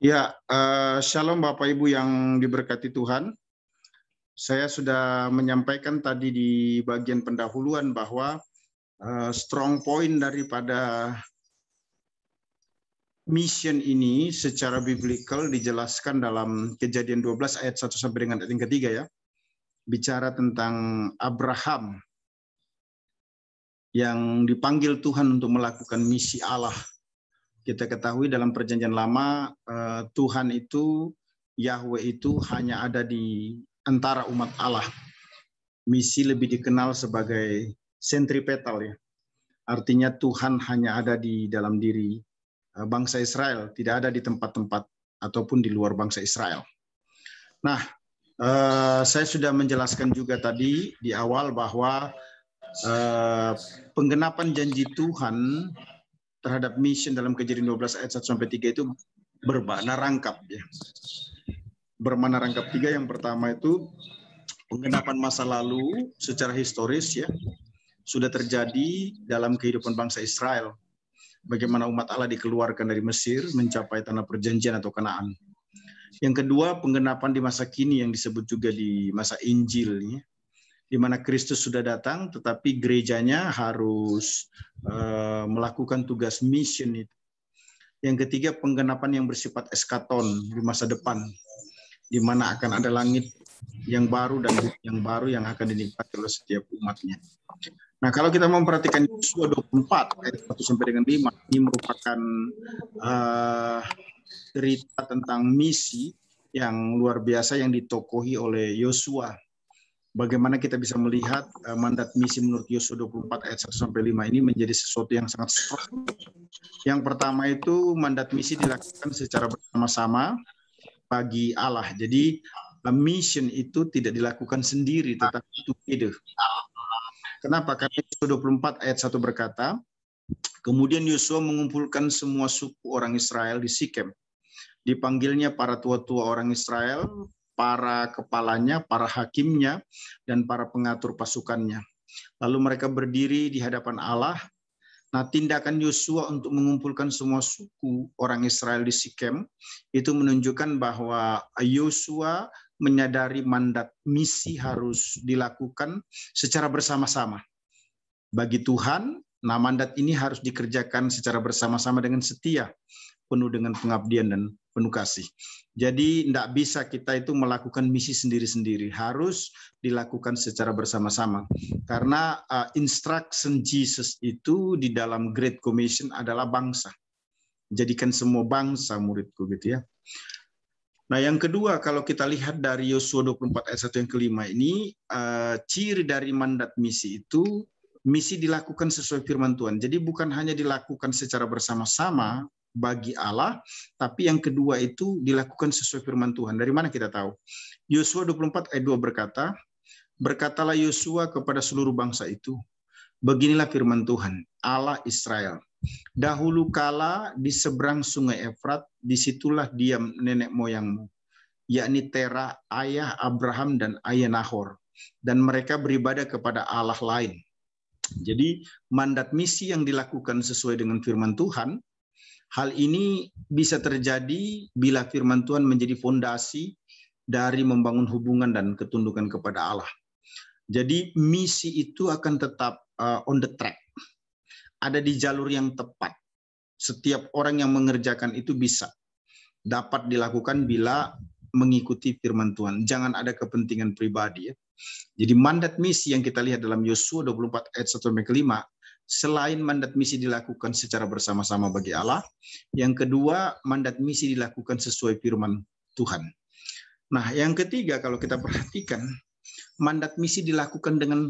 Ya, uh, shalom Bapak Ibu yang diberkati Tuhan. Saya sudah menyampaikan tadi di bagian pendahuluan bahwa uh, strong point daripada mission ini secara biblical dijelaskan dalam Kejadian 12 ayat 1 sampai dengan ayat yang ketiga ya. Bicara tentang Abraham yang dipanggil Tuhan untuk melakukan misi Allah kita ketahui dalam perjanjian lama eh, Tuhan itu Yahweh itu hanya ada di antara umat Allah. Misi lebih dikenal sebagai sentripetal ya. Artinya Tuhan hanya ada di dalam diri eh, bangsa Israel, tidak ada di tempat-tempat ataupun di luar bangsa Israel. Nah, eh, saya sudah menjelaskan juga tadi di awal bahwa penggenapan janji Tuhan terhadap mission dalam kejadian 12 ayat 1 sampai 3 itu bermakna rangkap ya. Bermakna rangkap tiga yang pertama itu pengenapan masa lalu secara historis ya sudah terjadi dalam kehidupan bangsa Israel. Bagaimana umat Allah dikeluarkan dari Mesir mencapai tanah perjanjian atau Kanaan. Yang kedua, pengenapan di masa kini yang disebut juga di masa Injil. Ya di mana Kristus sudah datang, tetapi gerejanya harus eh, melakukan tugas mission itu. Yang ketiga, penggenapan yang bersifat eskaton di masa depan, di mana akan ada langit yang baru dan yang baru yang akan dinikmati oleh setiap umatnya. Nah, kalau kita memperhatikan Yosua 24 ayat 1 sampai dengan 5 ini merupakan uh, cerita tentang misi yang luar biasa yang ditokohi oleh Yosua bagaimana kita bisa melihat eh, mandat misi menurut Yosua 24 ayat 1 sampai 5 ini menjadi sesuatu yang sangat strong. Yang pertama itu mandat misi dilakukan secara bersama-sama bagi Allah. Jadi uh, mission itu tidak dilakukan sendiri tetapi itu beda. Kenapa? Karena Yosua 24 ayat 1 berkata, kemudian Yosua mengumpulkan semua suku orang Israel di Sikem. Dipanggilnya para tua-tua orang Israel, para kepalanya, para hakimnya, dan para pengatur pasukannya. Lalu mereka berdiri di hadapan Allah. Nah, tindakan Yosua untuk mengumpulkan semua suku orang Israel di Sikem itu menunjukkan bahwa Yosua menyadari mandat misi harus dilakukan secara bersama-sama. Bagi Tuhan, nah mandat ini harus dikerjakan secara bersama-sama dengan setia, penuh dengan pengabdian dan penuh kasih. Jadi tidak bisa kita itu melakukan misi sendiri-sendiri, harus dilakukan secara bersama-sama. Karena uh, instruction Jesus itu di dalam Great Commission adalah bangsa. Jadikan semua bangsa muridku gitu ya. Nah, yang kedua kalau kita lihat dari Yosua 24 ayat 1 yang kelima ini uh, ciri dari mandat misi itu misi dilakukan sesuai firman Tuhan. Jadi bukan hanya dilakukan secara bersama-sama bagi Allah, tapi yang kedua itu dilakukan sesuai firman Tuhan. Dari mana kita tahu? Yosua 24 ayat 2 berkata, Berkatalah Yosua kepada seluruh bangsa itu, Beginilah firman Tuhan, Allah Israel. Dahulu kala di seberang sungai Efrat, disitulah diam nenek moyangmu, yakni Terah ayah Abraham dan ayah Nahor. Dan mereka beribadah kepada Allah lain. Jadi mandat misi yang dilakukan sesuai dengan firman Tuhan, Hal ini bisa terjadi bila firman Tuhan menjadi fondasi dari membangun hubungan dan ketundukan kepada Allah. Jadi misi itu akan tetap uh, on the track. Ada di jalur yang tepat. Setiap orang yang mengerjakan itu bisa dapat dilakukan bila mengikuti firman Tuhan. Jangan ada kepentingan pribadi ya. Jadi mandat misi yang kita lihat dalam Yosua 24 ayat 1 sampai 5 selain mandat misi dilakukan secara bersama-sama bagi Allah, yang kedua mandat misi dilakukan sesuai firman Tuhan. Nah, yang ketiga kalau kita perhatikan, mandat misi dilakukan dengan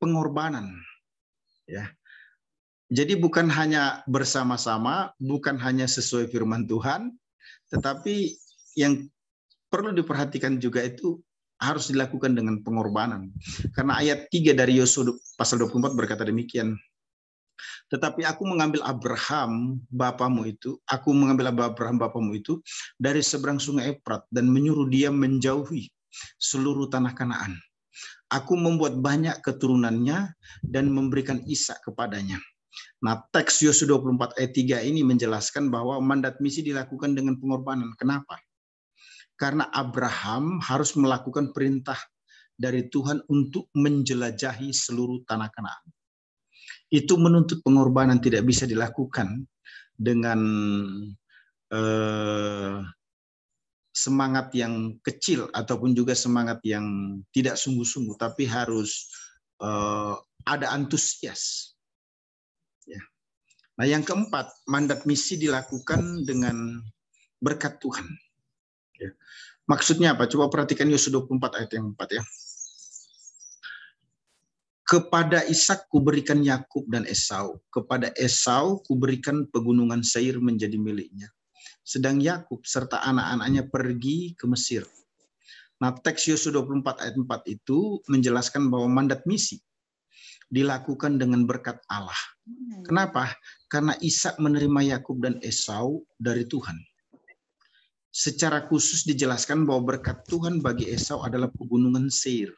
pengorbanan. Ya. Jadi bukan hanya bersama-sama, bukan hanya sesuai firman Tuhan, tetapi yang perlu diperhatikan juga itu harus dilakukan dengan pengorbanan. Karena ayat 3 dari Yosua pasal 24 berkata demikian, tetapi aku mengambil Abraham bapamu itu, aku mengambil Abraham bapamu itu dari seberang sungai Efrat dan menyuruh dia menjauhi seluruh tanah Kanaan. Aku membuat banyak keturunannya dan memberikan Ishak kepadanya. Nah, teks Yosua 24 ayat 3 ini menjelaskan bahwa mandat misi dilakukan dengan pengorbanan. Kenapa? Karena Abraham harus melakukan perintah dari Tuhan untuk menjelajahi seluruh tanah Kanaan itu menuntut pengorbanan tidak bisa dilakukan dengan eh, semangat yang kecil ataupun juga semangat yang tidak sungguh-sungguh, tapi harus eh, ada antusias. Ya. Nah, yang keempat, mandat misi dilakukan dengan berkat Tuhan. Ya. Maksudnya apa? Coba perhatikan Yosua 24 ayat yang 4 ya. Kepada Ishak kuberikan Yakub dan Esau. Kepada Esau kuberikan pegunungan Seir menjadi miliknya. Sedang Yakub serta anak-anaknya pergi ke Mesir. Nah, teks Yosua 24 ayat 4 itu menjelaskan bahwa mandat misi dilakukan dengan berkat Allah. Kenapa? Karena Ishak menerima Yakub dan Esau dari Tuhan. Secara khusus dijelaskan bahwa berkat Tuhan bagi Esau adalah pegunungan Seir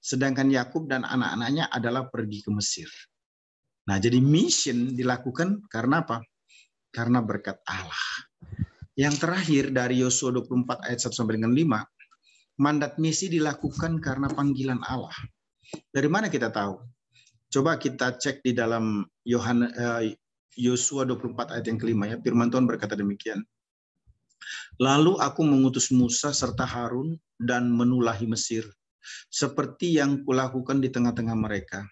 sedangkan Yakub dan anak-anaknya adalah pergi ke Mesir. Nah, jadi mission dilakukan karena apa? Karena berkat Allah. Yang terakhir dari Yosua 24 ayat 1 sampai dengan 5, mandat misi dilakukan karena panggilan Allah. Dari mana kita tahu? Coba kita cek di dalam Yohan eh, Yosua 24 ayat yang kelima ya, firman Tuhan berkata demikian. Lalu aku mengutus Musa serta Harun dan menulahi Mesir seperti yang kulakukan di tengah-tengah mereka.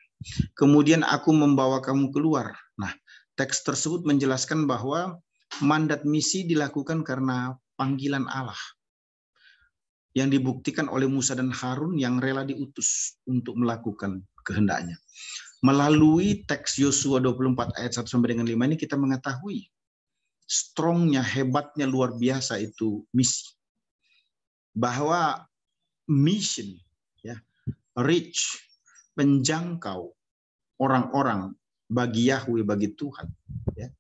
Kemudian aku membawa kamu keluar. Nah, teks tersebut menjelaskan bahwa mandat misi dilakukan karena panggilan Allah yang dibuktikan oleh Musa dan Harun yang rela diutus untuk melakukan kehendaknya. Melalui teks Yosua 24 ayat 1 sampai dengan 5 ini kita mengetahui strongnya, hebatnya luar biasa itu misi. Bahwa mission reach, menjangkau orang-orang bagi Yahweh, bagi Tuhan. Ya.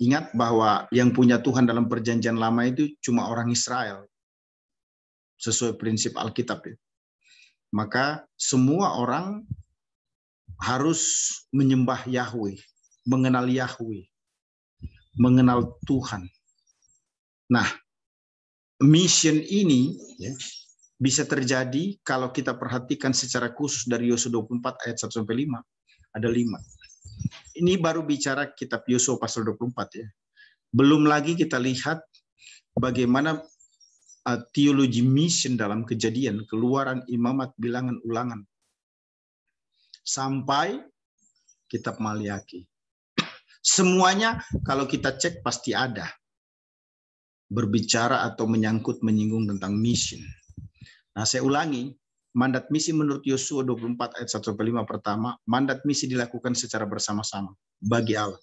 Ingat bahwa yang punya Tuhan dalam perjanjian lama itu cuma orang Israel. Sesuai prinsip Alkitab. Ya. Maka semua orang harus menyembah Yahweh, mengenal Yahweh, mengenal Tuhan. Nah, mission ini ya, bisa terjadi kalau kita perhatikan secara khusus dari Yosua 24 ayat 1 sampai 5 ada 5. Ini baru bicara kitab Yosua pasal 24 ya. Belum lagi kita lihat bagaimana uh, teologi mission dalam kejadian, keluaran imamat, bilangan, ulangan. Sampai kitab Maliaki. Semuanya kalau kita cek pasti ada. Berbicara atau menyangkut menyinggung tentang mission Nah, saya ulangi, mandat misi menurut Yosua 24 ayat 1 sampai 5 pertama, mandat misi dilakukan secara bersama-sama bagi Allah.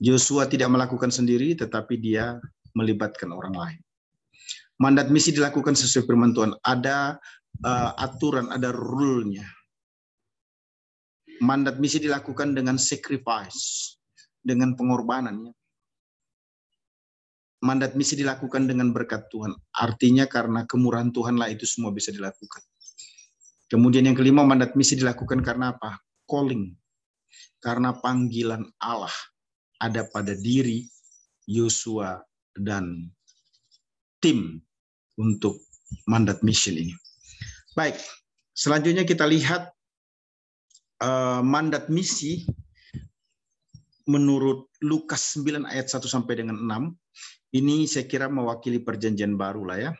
Yosua tidak melakukan sendiri tetapi dia melibatkan orang lain. Mandat misi dilakukan sesuai firman Tuhan. Ada uh, aturan, ada rule-nya. Mandat misi dilakukan dengan sacrifice, dengan pengorbanannya mandat misi dilakukan dengan berkat Tuhan. Artinya karena kemurahan Tuhanlah itu semua bisa dilakukan. Kemudian yang kelima, mandat misi dilakukan karena apa? Calling. Karena panggilan Allah ada pada diri Yosua dan tim untuk mandat misi ini. Baik, selanjutnya kita lihat eh, mandat misi menurut Lukas 9 ayat 1 sampai dengan 6 ini saya kira mewakili perjanjian baru lah ya.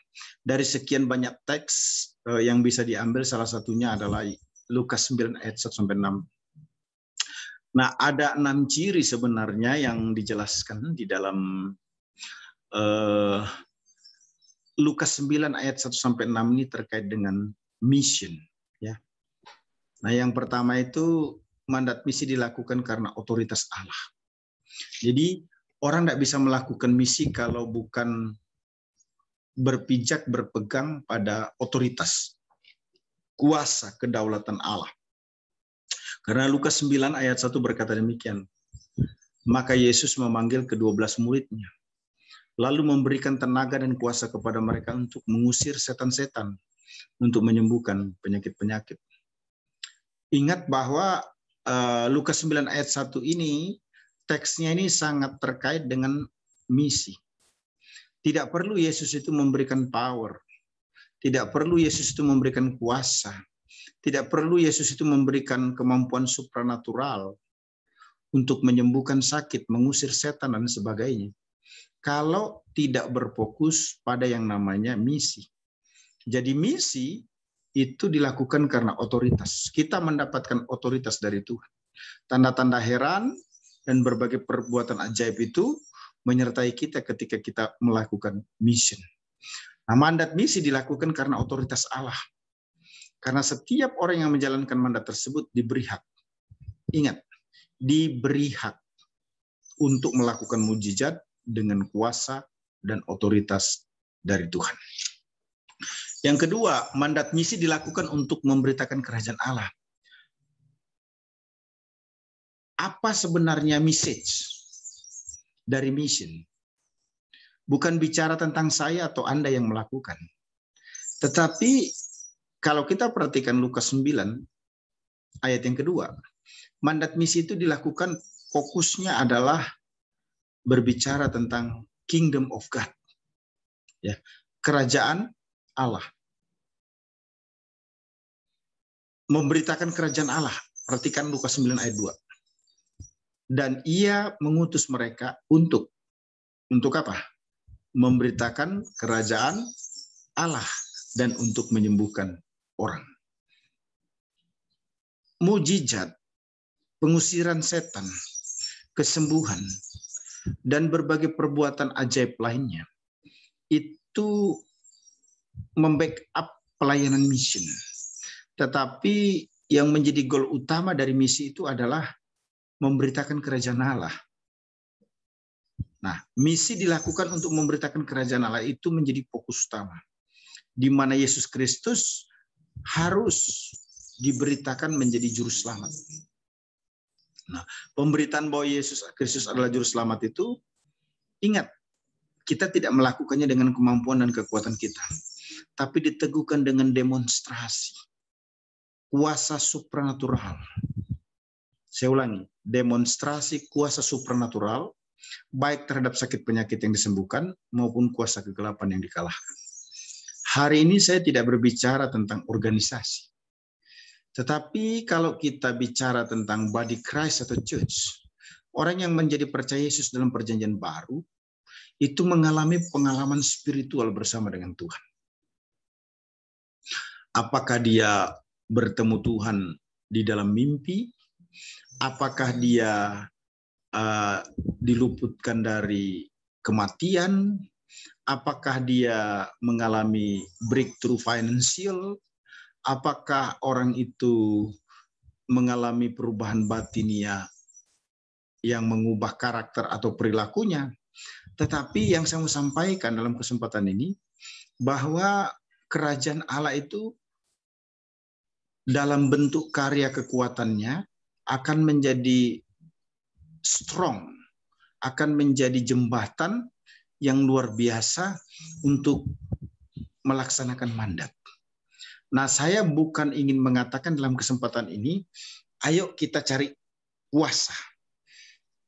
Dari sekian banyak teks eh, yang bisa diambil salah satunya adalah Lukas 9 ayat 1 sampai 6. Nah, ada enam ciri sebenarnya yang dijelaskan di dalam uh, Lukas 9 ayat 1 sampai 6 ini terkait dengan mission ya. Nah, yang pertama itu mandat misi dilakukan karena otoritas Allah. Jadi orang tidak bisa melakukan misi kalau bukan berpijak berpegang pada otoritas kuasa kedaulatan Allah. Karena Lukas 9 ayat 1 berkata demikian. Maka Yesus memanggil kedua belas muridnya, lalu memberikan tenaga dan kuasa kepada mereka untuk mengusir setan-setan, untuk menyembuhkan penyakit-penyakit. Ingat bahwa eh, Lukas 9 ayat 1 ini teksnya ini sangat terkait dengan misi. Tidak perlu Yesus itu memberikan power. Tidak perlu Yesus itu memberikan kuasa. Tidak perlu Yesus itu memberikan kemampuan supranatural untuk menyembuhkan sakit, mengusir setan, dan sebagainya. Kalau tidak berfokus pada yang namanya misi. Jadi misi itu dilakukan karena otoritas. Kita mendapatkan otoritas dari Tuhan. Tanda-tanda heran dan berbagai perbuatan ajaib itu menyertai kita ketika kita melakukan misi. Nah, mandat misi dilakukan karena otoritas Allah. Karena setiap orang yang menjalankan mandat tersebut diberi hak. Ingat, diberi hak untuk melakukan mujizat dengan kuasa dan otoritas dari Tuhan. Yang kedua, mandat misi dilakukan untuk memberitakan kerajaan Allah apa sebenarnya message dari mission. Bukan bicara tentang saya atau Anda yang melakukan. Tetapi kalau kita perhatikan Lukas 9 ayat yang kedua, mandat misi itu dilakukan fokusnya adalah berbicara tentang kingdom of God. Ya, kerajaan Allah. Memberitakan kerajaan Allah. Perhatikan Lukas 9 ayat 2 dan ia mengutus mereka untuk untuk apa? Memberitakan kerajaan Allah dan untuk menyembuhkan orang. Mujizat, pengusiran setan, kesembuhan, dan berbagai perbuatan ajaib lainnya itu membackup pelayanan mission. Tetapi yang menjadi goal utama dari misi itu adalah memberitakan kerajaan Allah. Nah, misi dilakukan untuk memberitakan kerajaan Allah itu menjadi fokus utama. Di mana Yesus Kristus harus diberitakan menjadi juru selamat. Nah, pemberitaan bahwa Yesus Kristus adalah juru selamat itu ingat, kita tidak melakukannya dengan kemampuan dan kekuatan kita, tapi diteguhkan dengan demonstrasi kuasa supranatural. Saya ulangi, demonstrasi kuasa supernatural, baik terhadap sakit penyakit yang disembuhkan maupun kuasa kegelapan yang dikalahkan. Hari ini saya tidak berbicara tentang organisasi. Tetapi kalau kita bicara tentang body Christ atau church, orang yang menjadi percaya Yesus dalam perjanjian baru, itu mengalami pengalaman spiritual bersama dengan Tuhan. Apakah dia bertemu Tuhan di dalam mimpi, apakah dia uh, diluputkan dari kematian, apakah dia mengalami breakthrough financial, apakah orang itu mengalami perubahan batinia yang mengubah karakter atau perilakunya. Tetapi yang saya mau sampaikan dalam kesempatan ini bahwa kerajaan Allah itu dalam bentuk karya kekuatannya akan menjadi strong, akan menjadi jembatan yang luar biasa untuk melaksanakan mandat. Nah, saya bukan ingin mengatakan dalam kesempatan ini, ayo kita cari kuasa.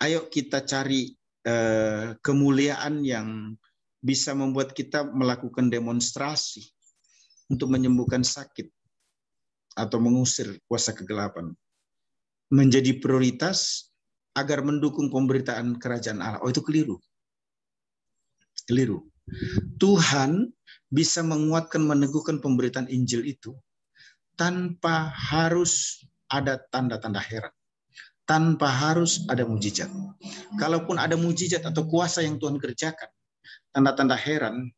Ayo kita cari eh, kemuliaan yang bisa membuat kita melakukan demonstrasi untuk menyembuhkan sakit atau mengusir kuasa kegelapan menjadi prioritas agar mendukung pemberitaan kerajaan Allah. Oh itu keliru. Keliru. Tuhan bisa menguatkan meneguhkan pemberitaan Injil itu tanpa harus ada tanda-tanda heran. Tanpa harus ada mujizat. Kalaupun ada mujizat atau kuasa yang Tuhan kerjakan, tanda-tanda heran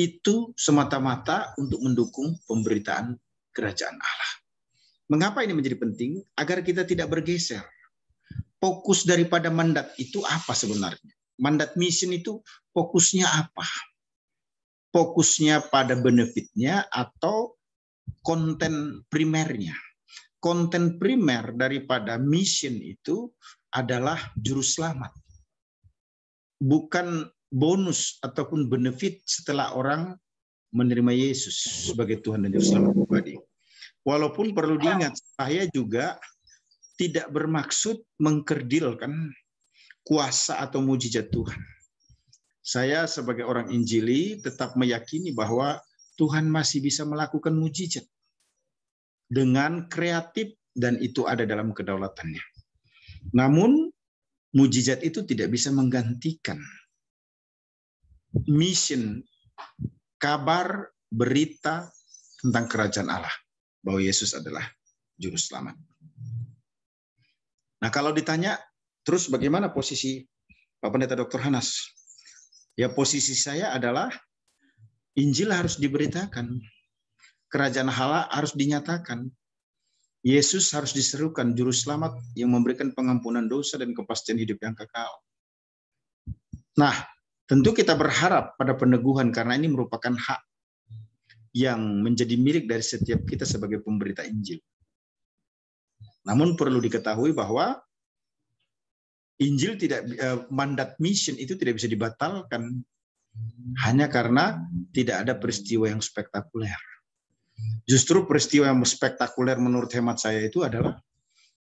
itu semata-mata untuk mendukung pemberitaan kerajaan Allah. Mengapa ini menjadi penting? Agar kita tidak bergeser. Fokus daripada mandat itu apa sebenarnya? Mandat mission itu fokusnya apa? Fokusnya pada benefitnya atau konten primernya? Konten primer daripada mission itu adalah juru selamat. Bukan bonus ataupun benefit setelah orang menerima Yesus sebagai Tuhan dan Juru Selamat pribadi. Walaupun perlu iya. diingat, saya juga tidak bermaksud mengkerdilkan kuasa atau mujizat Tuhan. Saya sebagai orang Injili tetap meyakini bahwa Tuhan masih bisa melakukan mujizat dengan kreatif dan itu ada dalam kedaulatannya. Namun mujizat itu tidak bisa menggantikan mission kabar berita tentang kerajaan Allah bahwa Yesus adalah juru selamat. Nah, kalau ditanya terus bagaimana posisi Pak Pendeta Dr. Hanas? Ya posisi saya adalah Injil harus diberitakan. Kerajaan Allah harus dinyatakan. Yesus harus diserukan juru selamat yang memberikan pengampunan dosa dan kepastian hidup yang kekal. Nah, tentu kita berharap pada peneguhan karena ini merupakan hak yang menjadi milik dari setiap kita sebagai pemberita Injil. Namun perlu diketahui bahwa Injil tidak eh, mandat mission itu tidak bisa dibatalkan hanya karena tidak ada peristiwa yang spektakuler. Justru peristiwa yang spektakuler menurut hemat saya itu adalah